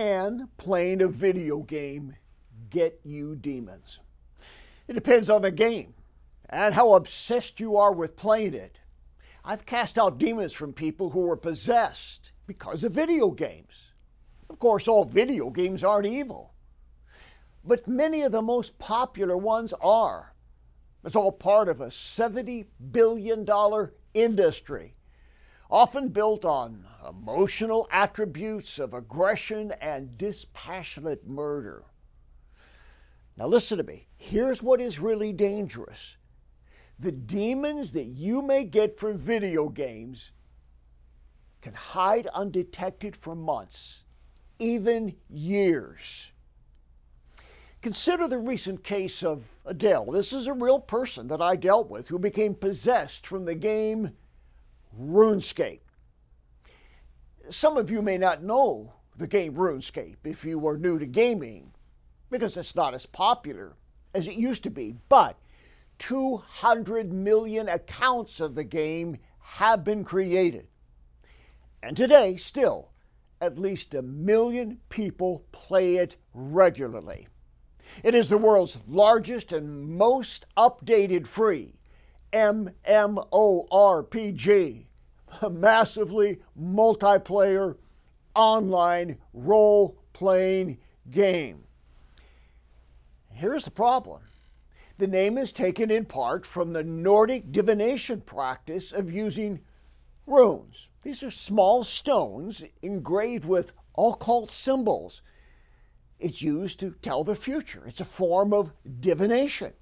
can playing a video game get you demons? It depends on the game and how obsessed you are with playing it. I've cast out demons from people who were possessed because of video games. Of course, all video games aren't evil, but many of the most popular ones are. It's all part of a $70 billion industry, often built on emotional attributes of aggression and dispassionate murder. Now, listen to me. Here's what is really dangerous the demons that you may get from video games can hide undetected for months, even years. Consider the recent case of Adele. This is a real person that I dealt with who became possessed from the game RuneScape. Some of you may not know the game RuneScape if you are new to gaming, because it's not as popular as it used to be, but 200 million accounts of the game have been created. And today, still, at least a million people play it regularly. It is the world's largest and most updated free MMORPG massively multiplayer online role playing game. Here's the problem the name is taken in part from the Nordic divination practice of using runes. These are small stones engraved with occult symbols. It's used to tell the future. It's a form of divination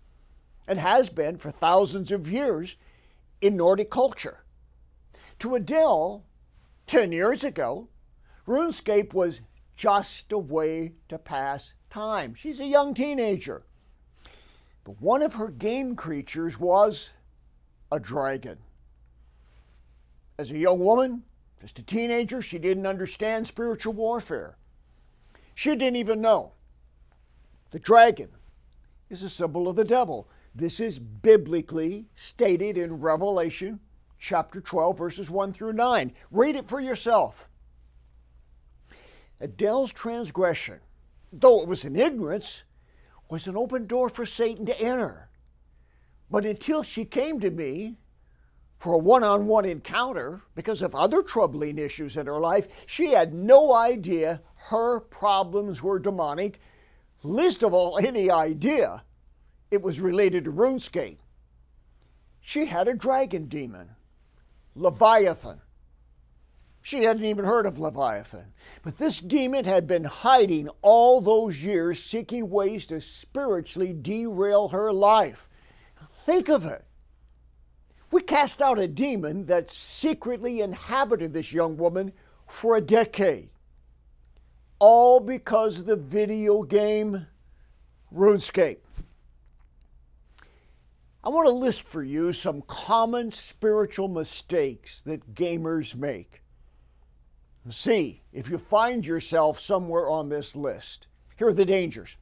and has been for thousands of years in Nordic culture. To Adele, 10 years ago, RuneScape was just a way to pass time. She's a young teenager. But one of her game creatures was a dragon. As a young woman, just a teenager, she didn't understand spiritual warfare. She didn't even know. The dragon is a symbol of the devil. This is biblically stated in Revelation chapter 12, verses 1 through 9. Read it for yourself. Adele's transgression, though it was in ignorance, was an open door for Satan to enter. But until she came to me for a one on one encounter because of other troubling issues in her life, she had no idea her problems were demonic, least of all, any idea it was related to RuneScape. She had a dragon demon Leviathan. She hadn't even heard of Leviathan. But this demon had been hiding all those years, seeking ways to spiritually derail her life. Think of it. We cast out a demon that secretly inhabited this young woman for a decade, all because of the video game RuneScape. I want to list for you some common spiritual mistakes that gamers make. See if you find yourself somewhere on this list. Here are the dangers.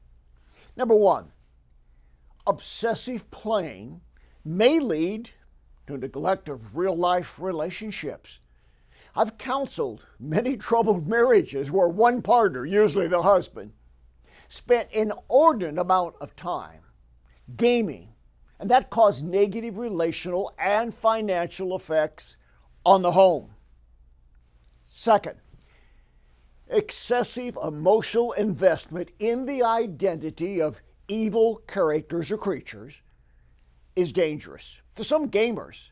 Number one, obsessive playing may lead to neglect of real life relationships. I've counseled many troubled marriages where one partner, usually the husband, spent an inordinate amount of time gaming and that caused negative relational and financial effects on the home. Second, excessive emotional investment in the identity of evil characters or creatures is dangerous. To some gamers,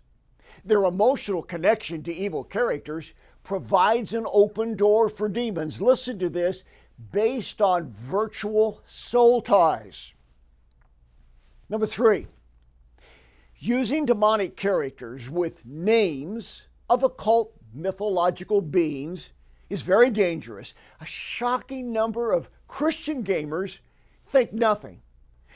their emotional connection to evil characters provides an open door for demons. Listen to this based on virtual soul ties. Number three, using demonic characters with names of occult mythological beings is very dangerous. A shocking number of Christian gamers think nothing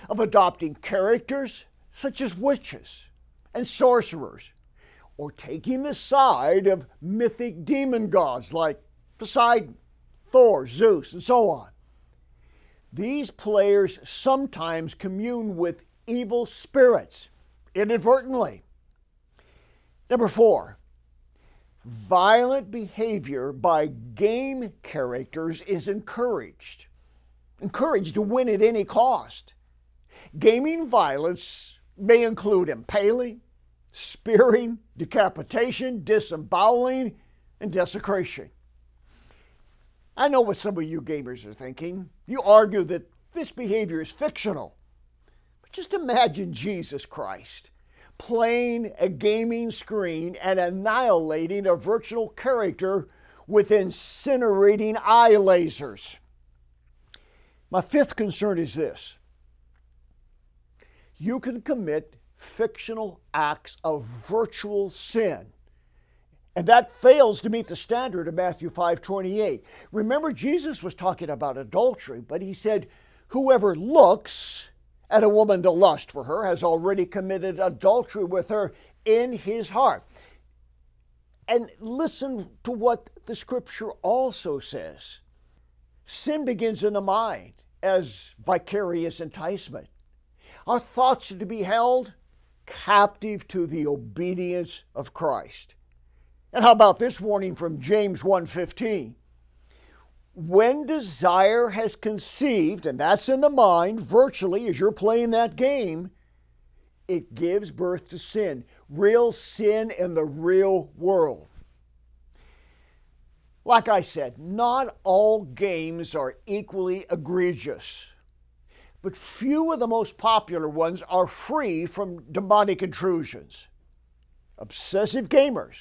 of adopting characters such as witches and sorcerers or taking the side of mythic demon gods like Poseidon, Thor, Zeus, and so on. These players sometimes commune with evil spirits inadvertently. Number four, violent behavior by game characters is encouraged, encouraged to win at any cost. Gaming violence may include impaling, spearing, decapitation, disemboweling, and desecration. I know what some of you gamers are thinking. You argue that this behavior is fictional. Just imagine Jesus Christ playing a gaming screen and annihilating a virtual character with incinerating eye lasers. My fifth concern is this you can commit fictional acts of virtual sin. And that fails to meet the standard of Matthew 5:28. Remember Jesus was talking about adultery, but he said whoever looks and a woman to lust for her has already committed adultery with her in his heart. And listen to what the scripture also says sin begins in the mind as vicarious enticement. Our thoughts are to be held captive to the obedience of Christ. And how about this warning from James 1:15? when desire has conceived, and that's in the mind virtually as you're playing that game, it gives birth to sin, real sin in the real world. Like I said, not all games are equally egregious, but few of the most popular ones are free from demonic intrusions. Obsessive gamers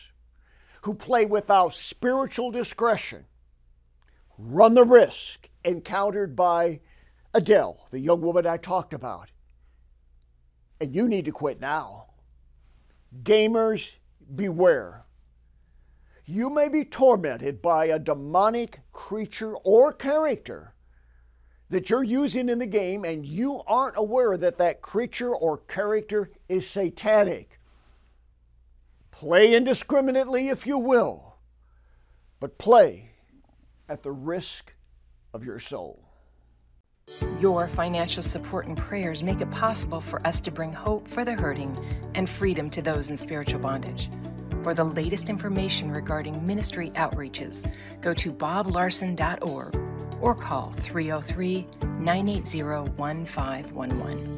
who play without spiritual discretion run the risk encountered by Adele, the young woman I talked about. And you need to quit now. Gamers, beware. You may be tormented by a demonic creature or character that you're using in the game, and you aren't aware that that creature or character is satanic. Play indiscriminately if you will, but play at the risk of your soul. Your financial support and prayers make it possible for us to bring hope for the hurting and freedom to those in spiritual bondage. For the latest information regarding ministry outreaches, go to boblarson.org or call 303 980 1511.